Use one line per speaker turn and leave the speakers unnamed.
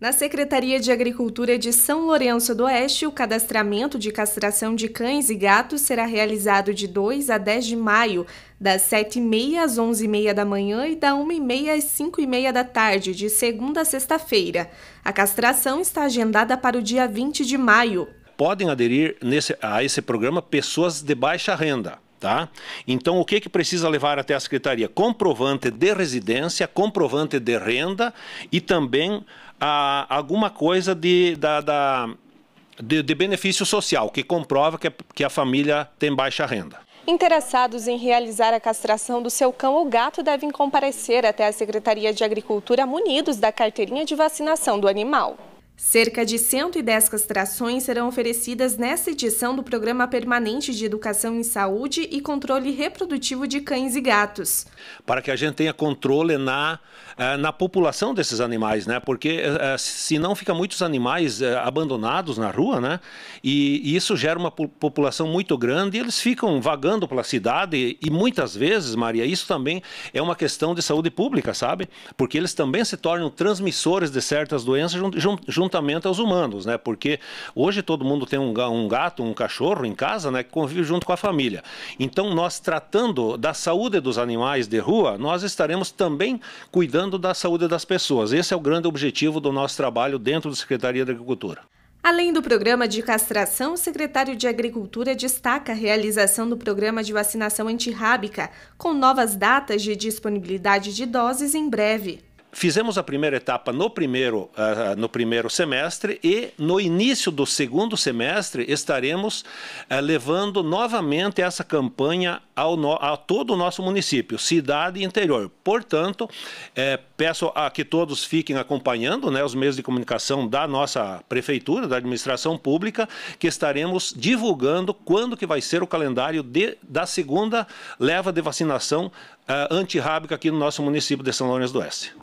Na Secretaria de Agricultura de São Lourenço do Oeste, o cadastramento de castração de cães e gatos será realizado de 2 a 10 de maio, das 7h30 às 11h30 da manhã e da 1h30 às 5h30 da tarde, de segunda a sexta-feira. A castração está agendada para o dia 20 de maio.
Podem aderir nesse, a esse programa pessoas de baixa renda Tá? Então, o que, que precisa levar até a secretaria? Comprovante de residência, comprovante de renda e também ah, alguma coisa de, da, da de, de, benefício social, que comprova que, que a família tem baixa renda.
Interessados em realizar a castração do seu cão ou gato devem comparecer até a Secretaria de Agricultura munidos da carteirinha de vacinação do animal. Cerca de 110 castrações serão oferecidas nesta edição do Programa Permanente de Educação em Saúde e Controle Reprodutivo de Cães e Gatos.
Para que a gente tenha controle na, eh, na população desses animais, né? Porque eh, eh, senão fica muitos animais abandonados na rua, né? E, isso gera uma população muito grande e eles ficam vagando pela cidade e muitas vezes, Maria, isso também é uma questão de saúde pública, sabe? Porque eles também se tornam transmissores de certas doenças junto juntamente aos humanos, né? Porque hoje todo mundo tem um, um gato, um cachorro em casa, né? Que convive junto com a família. Então, nós tratando da saúde dos animais de rua, nós estaremos também cuidando da saúde das pessoas. Esse é o grande objetivo do nosso trabalho dentro da Secretaria da Agricultura.
Além do programa de castração, o secretário de Agricultura destaca a realização do programa de vacinação antirrábica, com novas datas de disponibilidade de doses em breve.
Fizemos a primeira etapa no primeiro, uh, no primeiro semestre e no início do segundo semestre estaremos uh, levando novamente essa campanha ao no, a todo o nosso município, cidade e interior. Portanto, é, peço a que todos fiquem acompanhando né, os meios de comunicação da nossa prefeitura, da administração pública, que estaremos divulgando quando que vai ser o calendário de, da segunda leva de vacinação uh, antirrábica aqui no nosso município de São Lourenço do Oeste.